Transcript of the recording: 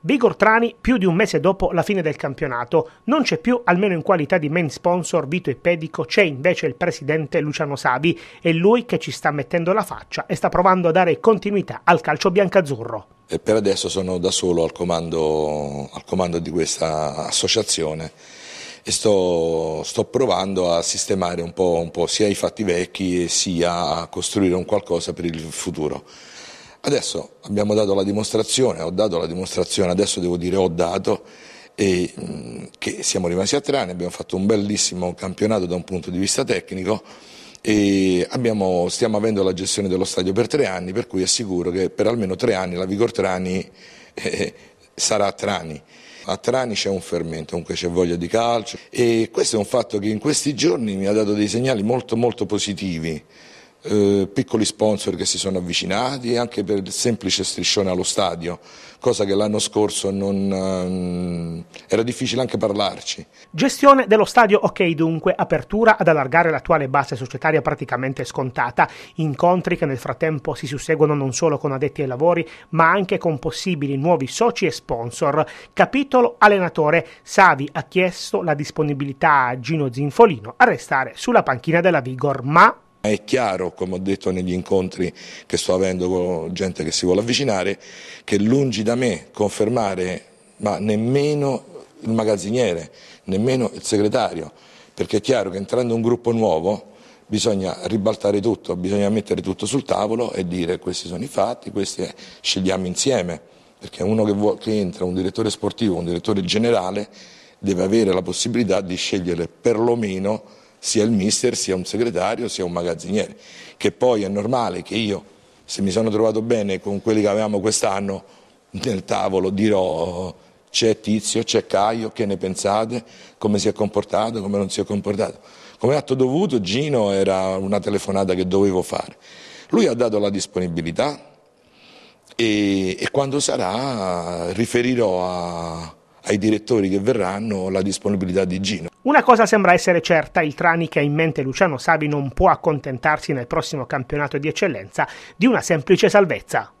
Vigor Trani più di un mese dopo la fine del campionato. Non c'è più, almeno in qualità di main sponsor, Vito e Pedico, c'è invece il presidente Luciano Savi, È lui che ci sta mettendo la faccia e sta provando a dare continuità al calcio biancazzurro. E per adesso sono da solo al comando, al comando di questa associazione e sto, sto, provando a sistemare un po', un po' sia i fatti vecchi sia a costruire un qualcosa per il futuro. Adesso abbiamo dato la dimostrazione, ho dato la dimostrazione, adesso devo dire ho dato, e, mh, che siamo rimasti a Trani, abbiamo fatto un bellissimo campionato da un punto di vista tecnico e abbiamo, stiamo avendo la gestione dello stadio per tre anni, per cui assicuro che per almeno tre anni la Vigor Trani eh, sarà a Trani. A Trani c'è un fermento, comunque c'è voglia di calcio e questo è un fatto che in questi giorni mi ha dato dei segnali molto molto positivi. Eh, piccoli sponsor che si sono avvicinati e anche per il semplice striscione allo stadio, cosa che l'anno scorso non, eh, era difficile anche parlarci. Gestione dello stadio ok dunque, apertura ad allargare l'attuale base societaria praticamente scontata, incontri che nel frattempo si susseguono non solo con addetti ai lavori ma anche con possibili nuovi soci e sponsor. Capitolo allenatore, Savi ha chiesto la disponibilità a Gino Zinfolino a restare sulla panchina della Vigor ma è chiaro, come ho detto negli incontri che sto avendo con gente che si vuole avvicinare, che lungi da me confermare, ma nemmeno il magazziniere, nemmeno il segretario, perché è chiaro che entrando un gruppo nuovo bisogna ribaltare tutto, bisogna mettere tutto sul tavolo e dire questi sono i fatti, questi eh, scegliamo insieme, perché uno che, vuole, che entra, un direttore sportivo, un direttore generale, deve avere la possibilità di scegliere perlomeno sia il mister, sia un segretario, sia un magazziniere, che poi è normale che io, se mi sono trovato bene con quelli che avevamo quest'anno nel tavolo, dirò c'è Tizio, c'è Caio, che ne pensate, come si è comportato, come non si è comportato. Come atto dovuto Gino era una telefonata che dovevo fare. Lui ha dato la disponibilità e, e quando sarà riferirò a ai direttori che verranno la disponibilità di Gino. Una cosa sembra essere certa, il Trani che ha in mente Luciano Savi non può accontentarsi nel prossimo campionato di eccellenza di una semplice salvezza.